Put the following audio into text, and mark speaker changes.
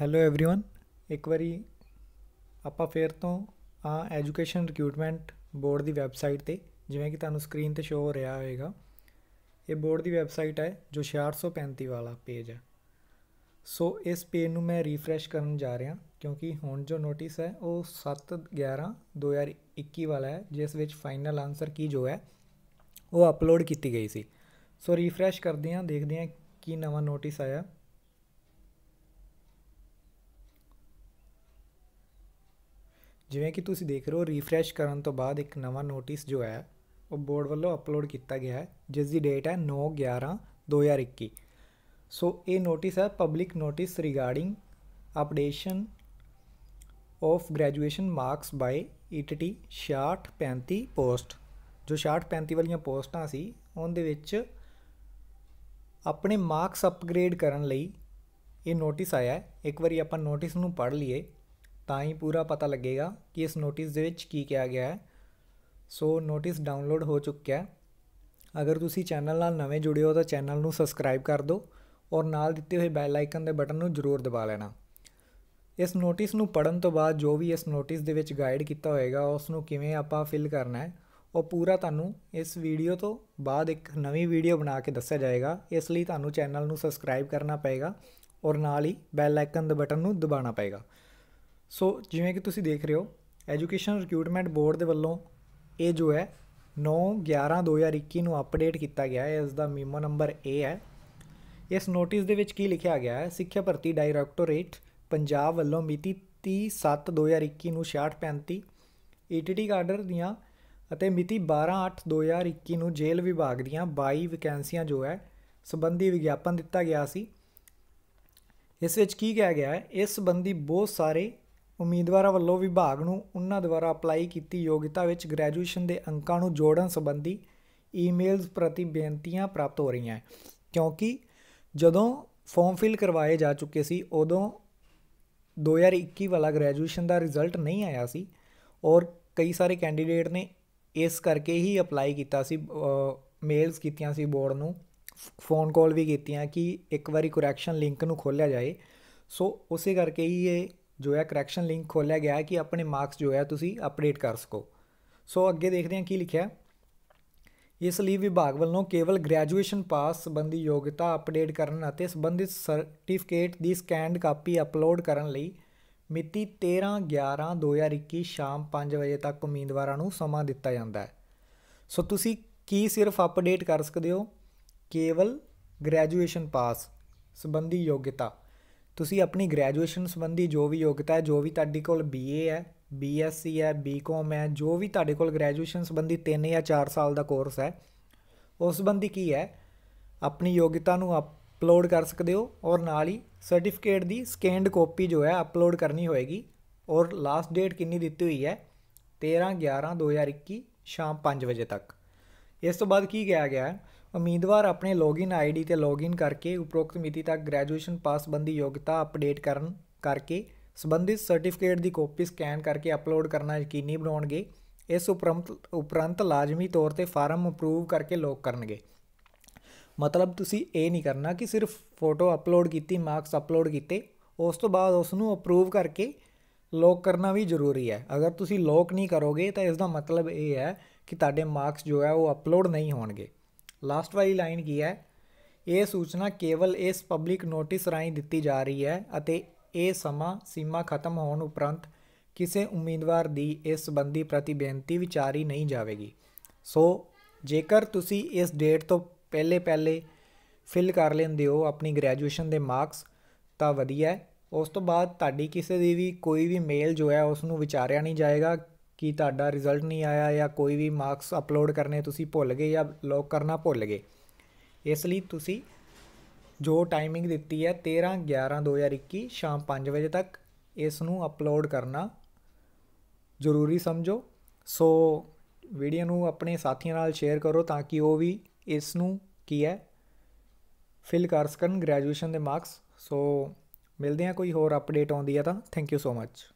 Speaker 1: hello everyone ਇੱਕ ਵਾਰੀ ਆਪਾਂ ਫੇਰ ਤੋਂ ਆ ਐਜੂਕੇਸ਼ਨ ਰਿਕਰੂਟਮੈਂਟ ਬੋਰਡ ਦੀ ਵੈਬਸਾਈਟ ਤੇ ਜਿਵੇਂ ਕਿ ਤੁਹਾਨੂੰ ਸਕਰੀਨ ਤੇ ਸ਼ੋ ਹੋ ਰਿਹਾ ਹੋਵੇਗਾ ਇਹ ਬੋਰਡ ਦੀ ਵੈਬਸਾਈਟ ਹੈ ਜੋ 6835 ਵਾਲਾ ਪੇਜ ਹੈ ਸੋ ਇਸ ਪੇਜ ਨੂੰ ਮੈਂ ਰੀਫਰੈਸ਼ ਕਰਨ ਜਾ ਰਿਹਾ ਕਿਉਂਕਿ ਹੁਣ ਜੋ ਨੋਟਿਸ ਹੈ ਉਹ 7 11 2021 ਵਾਲਾ ਹੈ ਜਿਸ ਵਿੱਚ ਫਾਈਨਲ ਆਨਸਰ ਕੀ ਜੋ ਹੈ ਉਹ ਅਪਲੋਡ ਕੀਤੀ ਗਈ ਸੀ ਸੋ ਰੀਫਰੈਸ਼ ਕਰਦੇ ਹਾਂ ਦੇਖਦੇ ਹਾਂ ਕੀ ਨਵਾਂ ਨੋਟਿਸ ਆਇਆ ਜਿਵੇਂ ਕਿ ਤੁਸੀਂ ਦੇਖ ਰਹੇ ਹੋ ਰੀਫਰੈਸ਼ ਕਰਨ ਤੋਂ ਬਾਅਦ ਇੱਕ ਨਵਾਂ ਨੋਟਿਸ ਜੋ ਹੈ ਉਹ ਬੋਰਡ ਵੱਲੋਂ ਅਪਲੋਡ ਕੀਤਾ ਗਿਆ ਹੈ ਜਿਸ ਦੀ ਡੇਟ ਹੈ 9/11/2021 ਸੋ ਇਹ ਨੋਟਿਸ ਹੈ public notice regarding updation of graduation marks by ETT 6835 post ਜੋ 6835 ਵਾਲੀਆਂ ਪੋਸਟਾਂ ਸੀ ਉਹਨਾਂ ਦੇ ਵਿੱਚ ਆਪਣੇ ਮਾਰਕਸ ਅਪਗ੍ਰੇਡ ਕਰਨ ਲਈ ਇਹ ਨੋਟਿਸ ਆਇਆ ਹੈ ਇੱਕ ਵਾਰੀ ਆਪਾਂ ਨੋਟਿਸ ਨੂੰ ਪੜ੍ਹ ਲਈਏ ਤਾਂ ਹੀ ਪੂਰਾ ਪਤਾ ਲੱਗੇਗਾ ਕਿ ਇਸ ਨੋਟਿਸ ਦੇ ਵਿੱਚ ਕੀ ਕਿਹਾ ਗਿਆ ਹੈ ਸੋ ਨੋਟਿਸ ਡਾਊਨਲੋਡ ਹੋ ਚੁੱਕਿਆ ਹੈ ਅਗਰ ਤੁਸੀਂ ਚੈਨਲ ਨਾਲ ਨਵੇਂ ਜੁੜੇ ਹੋ ਤਾਂ ਚੈਨਲ ਨੂੰ ਸਬਸਕ੍ਰਾਈਬ ਕਰ ਦਿਓ ਔਰ ਨਾਲ ਦਿੱਤੇ ਹੋਏ ਬੈਲ ਆਈਕਨ ਦੇ ਬਟਨ ਨੂੰ ਜ਼ਰੂਰ ਦਬਾ ਲੈਣਾ ਇਸ ਨੋਟਿਸ ਨੂੰ ਪੜਨ ਤੋਂ ਬਾਅਦ ਜੋ ਵੀ ਇਸ ਨੋਟਿਸ ਦੇ ਵਿੱਚ ਗਾਈਡ ਕੀਤਾ ਹੋਏਗਾ ਉਸ ਨੂੰ ਕਿਵੇਂ ਆਪਾਂ ਫਿਲ ਕਰਨਾ ਹੈ ਉਹ ਪੂਰਾ ਤੁਹਾਨੂੰ ਇਸ ਵੀਡੀਓ ਤੋਂ ਬਾਅਦ ਇੱਕ ਨਵੀਂ ਵੀਡੀਓ ਬਣਾ ਕੇ ਦੱਸਿਆ ਜਾਏਗਾ ਇਸ ਲਈ ਤੁਹਾਨੂੰ ਚੈਨਲ ਨੂੰ ਸਬਸਕ੍ਰਾਈਬ ਕਰਨਾ ਪਏਗਾ ਔਰ ਨਾਲ ਹੀ ਬੈਲ ਆਈਕਨ ਦੇ ਬਟਨ ਨੂੰ ਦਬਾਉਣਾ ਪਏਗਾ ਸੋ ਜਿਵੇਂ ਕਿ ਤੁਸੀਂ ਦੇਖ ਰਹੇ ਹੋ ਐਜੂਕੇਸ਼ਨ ਰਿਕਰੂਟਮੈਂਟ ਬੋਰਡ ਦੇ ਵੱਲੋਂ ਇਹ ਜੋ ਹੈ 9 11 2021 ਨੂੰ ਅਪਡੇਟ ਕੀਤਾ ਗਿਆ ਹੈ ਇਸ ਦਾ ਮੀਮੋ ਨੰਬਰ A ਹੈ ਇਸ ਨੋਟਿਸ ਦੇ ਵਿੱਚ ਕੀ ਲਿਖਿਆ ਗਿਆ ਹੈ ਸਿੱਖਿਆ ਭਰਤੀ ਡਾਇਰੈਕਟੋਰੇਟ ਪੰਜਾਬ ਵੱਲੋਂ ਮਿਤੀ 30/7/2021 ਨੂੰ 6635 ਈਟੀਟੀ e ਕਾਡਰ ਦੀਆਂ ਅਤੇ ਮਿਤੀ 12/8/2021 ਨੂੰ ਜੇਲ੍ਹ ਵਿਭਾਗ ਦੀਆਂ 22 ਵੈਕੈਂਸੀਆਂ ਜੋ ਹੈ ਸੰਬੰਧੀ ਵਿਗਿਆਪਨ ਦਿੱਤਾ ਗਿਆ ਸੀ ਇਸ ਵਿੱਚ ਕੀ ਕਿਹਾ ਗਿਆ ਹੈ ਇਸ ਸੰਬੰਧੀ ਬਹੁਤ ਸਾਰੇ ਉਮੀਦਵਾਰਾਂ ਵੱਲੋਂ ਵਿਭਾਗ ਨੂੰ ਉਹਨਾਂ ਦੁਆਰਾ ਅਪਲਾਈ ਕੀਤੀ ਯੋਗਤਾ ਵਿੱਚ ਗ੍ਰੈਜੂਏਸ਼ਨ ਦੇ ਅੰਕਾਂ ਨੂੰ ਜੋੜਨ ਸੰਬੰਧੀ ਈਮੇਲਸ ਪ੍ਰਤੀ ਬੇਨਤੀਆਂ ਪ੍ਰਾਪਤ ਹੋ ਰਹੀਆਂ ਕਿਉਂਕਿ ਜਦੋਂ ਫਾਰਮ ਫਿਲ ਕਰਵਾਏ ਜਾ ਚੁੱਕੇ ਸੀ ਉਦੋਂ 2021 ਵਾਲਾ ਗ੍ਰੈਜੂਏਸ਼ਨ ਦਾ ਰਿਜ਼ਲਟ ਨਹੀਂ ਆਇਆ ਸੀ ਔਰ ਕਈ ਸਾਰੇ ਕੈਂਡੀਡੇਟ ਨੇ ਇਸ ਕਰਕੇ ਹੀ ਅਪਲਾਈ ਕੀਤਾ ਸੀ ਮੇਲਸ ਕੀਤੀਆਂ ਸੀ ਬੋਰਡ ਨੂੰ ਫੋਨ ਕਾਲ ਵੀ ਕੀਤੀਆਂ ਕਿ ਇੱਕ ਵਾਰੀ ਕਰੈਕਸ਼ਨ ਲਿੰਕ ਨੂੰ ਖੋਲਿਆ ਜਾਏ ਸੋ ਉਸੇ ਕਰਕੇ ਹੀ ਇਹ ਜੋ ਹੈ ਕਰੈਕਸ਼ਨ ਲਿੰਕ ਖੋਲਿਆ ਗਿਆ ਹੈ ਕਿ ਆਪਣੇ ਮਾਰਕਸ ਜੋ ਹੈ ਤੁਸੀਂ ਅਪਡੇਟ ਕਰ ਸਕੋ ਸੋ ਅੱਗੇ ਦੇਖਦੇ ਹਾਂ ਕੀ ਲਿਖਿਆ ਇਸ ਲਈ ਵਿਭਾਗ ਵੱਲੋਂ ਕੇਵਲ ਗ੍ਰੈਜੂਏਸ਼ਨ ਪਾਸ ਸੰਬੰਧੀ ਯੋਗਤਾ ਅਪਡੇਟ ਕਰਨ ਅਤੇ ਸੰਬੰਧਿਤ ਸਰਟੀਫਿਕੇਟ ਦੀ ਸਕੈਨਡ ਕਾਪੀ ਅਪਲੋਡ ਕਰਨ ਲਈ ਮਿਤੀ 13/11/2021 ਸ਼ਾਮ 5 ਵਜੇ ਤੱਕ ਉਮੀਦਵਾਰਾਂ ਨੂੰ ਸਮਾਂ ਦਿੱਤਾ ਜਾਂਦਾ ਹੈ ਸੋ ਤੁਸੀਂ ਕੀ ਸਿਰਫ ਅਪਡੇਟ ਕਰ ਸਕਦੇ ਹੋ ਕੇਵਲ ਗ੍ਰੈਜੂਏਸ਼ਨ ਪਾਸ ਸੰਬੰਧੀ ਯੋਗਤਾ ਤੁਸੀਂ ਆਪਣੀ ਗ੍ਰੈਜੂਏਸ਼ਨ ਸੰਬੰਧੀ ਜੋ ਵੀ ਯੋਗਤਾ ਹੈ ਜੋ ਵੀ ਤੁਹਾਡੇ ਕੋਲ ਬੀਏ ਹੈ ਬੀਐਸਸੀ ਹੈ ਬੀਕਾਮ ਹੈ ਜੋ ਵੀ ਤੁਹਾਡੇ ਕੋਲ ਗ੍ਰੈਜੂਏਸ਼ਨ ਸੰਬੰਧੀ 3 ਜਾਂ 4 ਸਾਲ ਦਾ ਕੋਰਸ ਹੈ ਉਸ ਸੰਬੰਧੀ ਕੀ ਹੈ ਆਪਣੀ ਯੋਗਤਾ ਨੂੰ ਅਪਲੋਡ ਕਰ ਸਕਦੇ ਹੋ ਔਰ ਨਾਲ ਹੀ ਸਰਟੀਫਿਕੇਟ ਦੀ ਸਕੈਨਡ ਕਾਪੀ ਜੋ ਹੈ ਅਪਲੋਡ ਕਰਨੀ ਹੋਏਗੀ ਔਰ ਲਾਸਟ ਡੇਟ ਕਿੰਨੀ ਦਿੱਤੀ ਹੋਈ ਹੈ 13 11 2021 ਸ਼ਾਮ 5 ਵਜੇ ਤੱਕ ਇਸ ਤੋਂ ਬਾਅਦ ਕੀ ਕਿਹਾ ਗਿਆ ਹੈ ਉਮੀਦਵਾਰ ਆਪਣੇ ਲੌਗਇਨ ਆਈਡੀ ਤੇ ਲੌਗਇਨ ਕਰਕੇ ਉਪਰੋਕਤ ਮਿਤੀ ਤੱਕ ਗ੍ਰੈਜੂਏਸ਼ਨ ਪਾਸ ਸੰਬੰਧੀ ਯੋਗਤਾ ਅਪਡੇਟ ਕਰਨ ਕਰਕੇ ਸੰਬੰਧਿਤ ਸਰਟੀਫਿਕੇਟ ਦੀ ਕਾਪੀ ਸਕੈਨ ਕਰਕੇ ਅਪਲੋਡ ਕਰਨਾ ਯਕੀਨੀ ਬਣਾਉਣਗੇ ਇਸ ਉਪਰੰਤ ਉਪਰੰਤ ਲਾਜ਼ਮੀ ਤੌਰ ਤੇ ਫਾਰਮ ਅਪਰੂਵ ਕਰਕੇ ਲੋਕ ਕਰਨਗੇ ਮਤਲਬ ਤੁਸੀਂ ਇਹ ਨਹੀਂ ਕਰਨਾ ਕਿ ਸਿਰਫ ਫੋਟੋ ਅਪਲੋਡ ਕੀਤੀ ਮਾਰਕਸ ਅਪਲੋਡ ਕੀਤੇ ਉਸ ਤੋਂ ਬਾਅਦ ਉਸ ਨੂੰ ਅਪਰੂਵ ਕਰਕੇ ਲੋਕ ਕਰਨਾ ਵੀ ਜ਼ਰੂਰੀ ਹੈ ਅਗਰ ਤੁਸੀਂ ਲੋਕ ਨਹੀਂ ਕਰੋਗੇ ਤਾਂ ਇਸ ਦਾ ਮਤਲਬ ਇਹ ਹੈ ਕਿ ਤੁਹਾਡੇ ਮਾਰਕਸ ਜੋ ਹੈ ਉਹ ਅਪਲੋਡ ਨਹੀਂ ਹੋਣਗੇ ਲਾਸਟ ਵਾਲੀ ਲਾਈਨ ਕੀ ਹੈ ਇਹ ਸੂਚਨਾ ਕੇਵਲ ਇਸ ਪਬਲਿਕ ਨੋਟਿਸ ਰਾਹੀਂ ਦਿੱਤੀ ਜਾ ਰਹੀ ਹੈ ਅਤੇ ਇਹ ਸਮਾਂ ਸੀਮਾ ਖਤਮ ਹੋਣ ਉਪਰੰਤ ਕਿਸੇ ਉਮੀਦਵਾਰ ਦੀ ਇਸ ਸੰਬੰਧੀ ਪ੍ਰਤੀ ਬੇਨਤੀ ਵਿਚਾਰੀ ਨਹੀਂ ਜਾਵੇਗੀ ਸੋ ਜੇਕਰ ਤੁਸੀਂ ਇਸ ਡੇਟ ਤੋਂ ਪਹਿਲੇ ਪਹਿਲੇ ਫਿਲ ਕਰ ਲੈਂਦੇ ਹੋ ਆਪਣੀ ਗ੍ਰੈਜੂਏਸ਼ਨ ਦੇ ਮਾਰਕਸ ਤਾਂ ਵਧੀਆ ਉਸ ਤੋਂ ਬਾਅਦ ਤੁਹਾਡੀ ਕਿਸੇ ਦੀ ਵੀ ਕੋਈ ਵੀ ਮੇਲ ਜੋ ਹੈ ਉਸ ਨੂੰ ਵਿਚਾਰਿਆ ਨਹੀਂ ਜਾਏਗਾ ਕਿ ਤੁਹਾਡਾ ਰਿਜ਼ਲਟ ਨਹੀਂ ਆਇਆ ਜਾਂ ਕੋਈ ਵੀ ਮਾਰਕਸ ਅਪਲੋਡ ਕਰਨੇ ਤੁਸੀਂ ਭੁੱਲ ਗਏ ਜਾਂ ਲੌਕ ਕਰਨਾ ਭੁੱਲ ਗਏ ਇਸ ਲਈ ਤੁਸੀਂ ਜੋ ਟਾਈਮਿੰਗ ਦਿੱਤੀ ਹੈ 13 11 2021 ਸ਼ਾਮ 5 ਵਜੇ ਤੱਕ ਇਸ ਨੂੰ ਅਪਲੋਡ ਕਰਨਾ ਜ਼ਰੂਰੀ ਸਮਝੋ ਸੋ ਵੀਡੀਓ ਨੂੰ ਆਪਣੇ ਸਾਥੀਆਂ ਨਾਲ ਸ਼ੇਅਰ ਕਰੋ ਤਾਂ ਕਿ ਉਹ ਵੀ ਇਸ ਨੂੰ ਕੀ ਹੈ ਫਿਲ ਕਰ ਸਕਣ ਗ੍ਰੈਜੂਏਸ਼ਨ ਦੇ ਮਾਰਕਸ ਸੋ ਮਿਲਦੇ ਆ ਕੋਈ ਹੋਰ ਅਪਡੇਟ ਆਉਂਦੀ ਹੈ ਤਾਂ ਥੈਂਕ ਯੂ ਸੋ ਮੱਚ